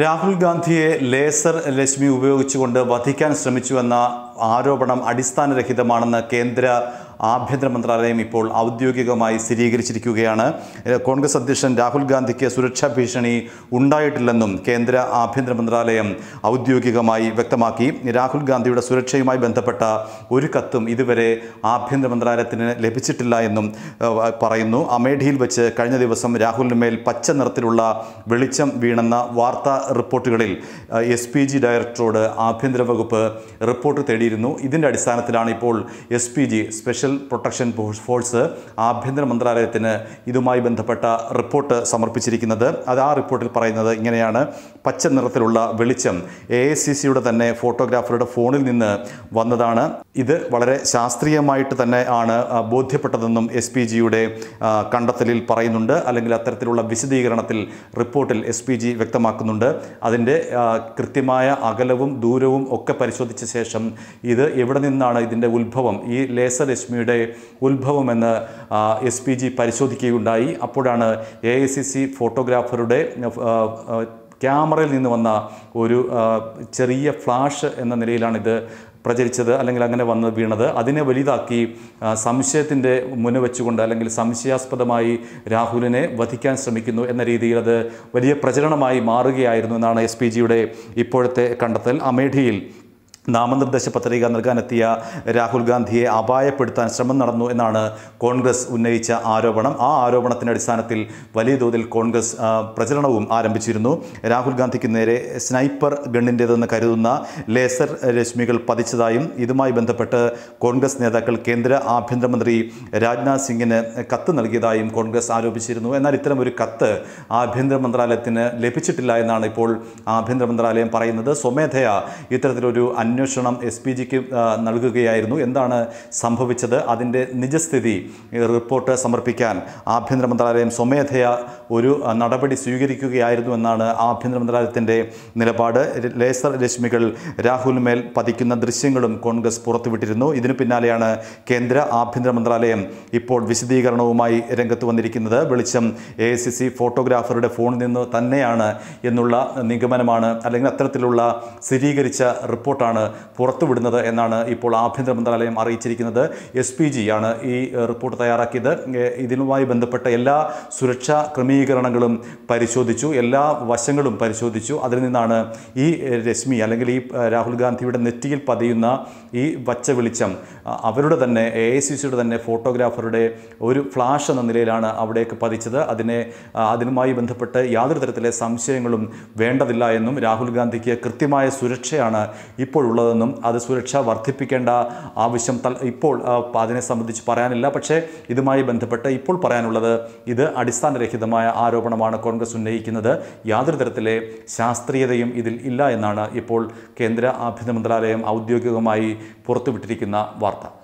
രാഹുൽ ഗാന്ധിയെ ലേസർ രശ്മി ഉപയോഗിച്ചുകൊണ്ട് വധിക്കാൻ ശ്രമിച്ചുവെന്ന ആരോപണം അടിസ്ഥാനരഹിതമാണെന്ന് കേന്ദ്ര ആഭ്യന്തര മന്ത്രാലയം ഇപ്പോൾ ഔദ്യോഗികമായി സ്ഥിരീകരിച്ചിരിക്കുകയാണ് കോൺഗ്രസ് അധ്യക്ഷൻ രാഹുൽ ഗാന്ധിക്ക് സുരക്ഷാ ഭീഷണി ഉണ്ടായിട്ടില്ലെന്നും കേന്ദ്ര ആഭ്യന്തര മന്ത്രാലയം ഔദ്യോഗികമായി വ്യക്തമാക്കി രാഹുൽ ഗാന്ധിയുടെ സുരക്ഷയുമായി ബന്ധപ്പെട്ട ഒരു കത്തും ഇതുവരെ ആഭ്യന്തര മന്ത്രാലയത്തിന് ലഭിച്ചിട്ടില്ല എന്നും പറയുന്നു അമേഠിയിൽ വെച്ച് കഴിഞ്ഞ ദിവസം രാഹുലിന് മേൽ പച്ച നിറത്തിലുള്ള വെളിച്ചം വീണെന്ന വാർത്താ റിപ്പോർട്ടുകളിൽ എസ് പി ജി ഡയറക്ടറോട് ആഭ്യന്തര വകുപ്പ് റിപ്പോർട്ട് തേടിയിരുന്നു ഇതിൻ്റെ അടിസ്ഥാനത്തിലാണ് ഇപ്പോൾ S P G special protection force ആഭ്യന്തര മന്ത്രാലയത്തിന് ഇതുമായി ബന്ധപ്പെട്ട റിപ്പോർട്ട് സമർപ്പിച്ചിരിക്കുന്നത് അത് ആ റിപ്പോർട്ടിൽ പറയുന്നത് ഇങ്ങനെയാണ് പച്ച നിറത്തിലുള്ള വെളിച്ചം എ തന്നെ ഫോട്ടോഗ്രാഫറുടെ ഫോണിൽ നിന്ന് വന്നതാണ് ഇത് വളരെ ശാസ്ത്രീയമായിട്ട് തന്നെ ആണ് ബോധ്യപ്പെട്ടതെന്നും എസ് പി ജിയുടെ കണ്ടെത്തലിൽ പറയുന്നുണ്ട് അല്ലെങ്കിൽ അത്തരത്തിലുള്ള വിശദീകരണത്തിൽ റിപ്പോർട്ടിൽ എസ് പി ജി വ്യക്തമാക്കുന്നുണ്ട് അതിൻ്റെ കൃത്യമായ അകലവും ദൂരവും ഒക്കെ പരിശോധിച്ച ശേഷം ഇത് എവിടെ നിന്നാണ് ഇതിൻ്റെ ഉത്ഭവം ഈ ലേസർ രശ്മി മഹാലക്ഷ്മിയുടെ ഉത്ഭവമെന്ന് എസ് പി ജി പരിശോധിക്കുകയുണ്ടായി അപ്പോഴാണ് എ ഐ സി സി ഫോട്ടോഗ്രാഫറുടെ ക്യാമറയിൽ നിന്ന് വന്ന ഒരു ചെറിയ ഫ്ലാഷ് എന്ന നിലയിലാണിത് പ്രചരിച്ചത് അല്ലെങ്കിൽ അങ്ങനെ വന്ന് വീണത് അതിനെ വലുതാക്കി സംശയത്തിൻ്റെ മുന വെച്ചുകൊണ്ട് അല്ലെങ്കിൽ സംശയാസ്പദമായി രാഹുലിനെ വധിക്കാൻ ശ്രമിക്കുന്നു എന്ന രീതിയിൽ അത് വലിയ പ്രചരണമായി മാറുകയായിരുന്നു എന്നാണ് എസ് ജിയുടെ ഇപ്പോഴത്തെ കണ്ടെത്തൽ അമേഠിയിൽ നാമനിർദ്ദേശ പത്രിക നൽകാനെത്തിയ രാഹുൽ ഗാന്ധിയെ അപായപ്പെടുത്താൻ ശ്രമം നടന്നു എന്നാണ് കോൺഗ്രസ് ഉന്നയിച്ച ആരോപണം ആ ആരോപണത്തിൻ്റെ അടിസ്ഥാനത്തിൽ വലിയ തോതിൽ കോൺഗ്രസ് പ്രചരണവും ആരംഭിച്ചിരുന്നു രാഹുൽ ഗാന്ധിക്ക് നേരെ സ്നൈപ്പർ ഗണ്ണിൻ്റേതെന്ന് കരുതുന്ന ലേസർ രശ്മികൾ പതിച്ചതായും ഇതുമായി ബന്ധപ്പെട്ട് കോൺഗ്രസ് നേതാക്കൾ കേന്ദ്ര ആഭ്യന്തരമന്ത്രി രാജ്നാഥ് സിംഗിന് കത്ത് നൽകിയതായും കോൺഗ്രസ് ആരോപിച്ചിരുന്നു എന്നാൽ ഇത്തരം ഒരു കത്ത് ആഭ്യന്തര മന്ത്രാലയത്തിന് ലഭിച്ചിട്ടില്ല എന്നാണ് ഇപ്പോൾ ആഭ്യന്തര മന്ത്രാലയം പറയുന്നത് സ്വമേധയാ ഇത്തരത്തിലൊരു അന്വേഷണം അന്വേഷണം എസ് പി ജിക്ക് നൽകുകയായിരുന്നു എന്താണ് സംഭവിച്ചത് അതിൻ്റെ നിജസ്ഥിതി റിപ്പോർട്ട് സമർപ്പിക്കാൻ ആഭ്യന്തര മന്ത്രാലയം സ്വമേധയാ ഒരു നടപടി സ്വീകരിക്കുകയായിരുന്നു എന്നാണ് ആഭ്യന്തര മന്ത്രാലയത്തിൻ്റെ നിലപാട് ലേസർ രശ്മികൾ രാഹുൽ മേൽ പതിക്കുന്ന ദൃശ്യങ്ങളും കോൺഗ്രസ് പുറത്തുവിട്ടിരുന്നു ഇതിനു പിന്നാലെയാണ് കേന്ദ്ര ആഭ്യന്തര മന്ത്രാലയം ഇപ്പോൾ വിശദീകരണവുമായി രംഗത്ത് വന്നിരിക്കുന്നത് വെളിച്ചം എ ഫോട്ടോഗ്രാഫറുടെ ഫോണിൽ നിന്ന് തന്നെയാണ് എന്നുള്ള നിഗമനമാണ് അല്ലെങ്കിൽ അത്തരത്തിലുള്ള സ്ഥിരീകരിച്ച റിപ്പോർട്ടാണ് പുറത്തുവിടുന്നത് എന്നാണ് ഇപ്പോൾ ആഭ്യന്തര മന്ത്രാലയം അറിയിച്ചിരിക്കുന്നത് എസ് പി ജി ആണ് ഈ റിപ്പോർട്ട് തയ്യാറാക്കിയത് ഇതിനുമായി ബന്ധപ്പെട്ട എല്ലാ സുരക്ഷാ ക്രമീകരണങ്ങളും പരിശോധിച്ചു എല്ലാ വശങ്ങളും പരിശോധിച്ചു അതിൽ നിന്നാണ് ഈ രശ്മി അല്ലെങ്കിൽ ഈ രാഹുൽ ഗാന്ധിയുടെ നെറ്റിയിൽ പതിയുന്ന ഈ പച്ച വെളിച്ചം അവരുടെ തന്നെ എ ഐ സി സിയുടെ തന്നെ ഫോട്ടോഗ്രാഫറുടെ ഒരു ഫ്ലാഷ് എന്ന നിലയിലാണ് അവിടേക്ക് പതിച്ചത് അതിനെ അതിനുമായി ബന്ധപ്പെട്ട് യാതൊരു തരത്തിലെ സംശയങ്ങളും വേണ്ടതില്ല എന്നും രാഹുൽ ഗാന്ധിക്ക് കൃത്യമായ സുരക്ഷയാണ് ഇപ്പോഴുള്ള ഉള്ളതെന്നും അത് സുരക്ഷ വർദ്ധിപ്പിക്കേണ്ട ആവശ്യം ഇപ്പോൾ അതിനെ സംബന്ധിച്ച് പറയാനില്ല പക്ഷേ ഇതുമായി ബന്ധപ്പെട്ട് ഇപ്പോൾ പറയാനുള്ളത് ഇത് അടിസ്ഥാനരഹിതമായ ആരോപണമാണ് കോൺഗ്രസ് ഉന്നയിക്കുന്നത് യാതൊരു തരത്തിലെ ശാസ്ത്രീയതയും ഇതിൽ ഇല്ല എന്നാണ് ഇപ്പോൾ കേന്ദ്ര ആഭ്യന്തര മന്ത്രാലയം ഔദ്യോഗികമായി പുറത്തുവിട്ടിരിക്കുന്ന വാർത്ത